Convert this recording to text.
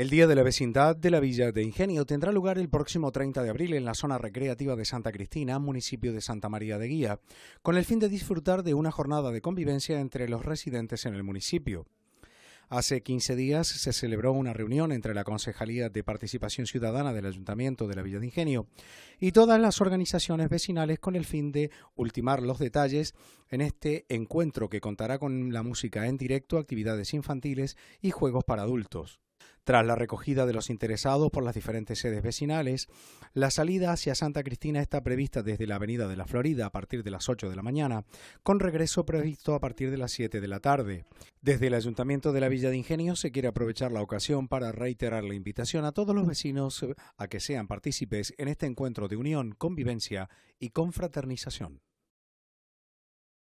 El Día de la Vecindad de la Villa de Ingenio tendrá lugar el próximo 30 de abril en la zona recreativa de Santa Cristina, municipio de Santa María de Guía, con el fin de disfrutar de una jornada de convivencia entre los residentes en el municipio. Hace 15 días se celebró una reunión entre la Concejalía de Participación Ciudadana del Ayuntamiento de la Villa de Ingenio y todas las organizaciones vecinales con el fin de ultimar los detalles en este encuentro que contará con la música en directo, actividades infantiles y juegos para adultos. Tras la recogida de los interesados por las diferentes sedes vecinales, la salida hacia Santa Cristina está prevista desde la Avenida de la Florida a partir de las 8 de la mañana, con regreso previsto a partir de las 7 de la tarde. Desde el Ayuntamiento de la Villa de Ingenio se quiere aprovechar la ocasión para reiterar la invitación a todos los vecinos a que sean partícipes en este encuentro de unión, convivencia y confraternización.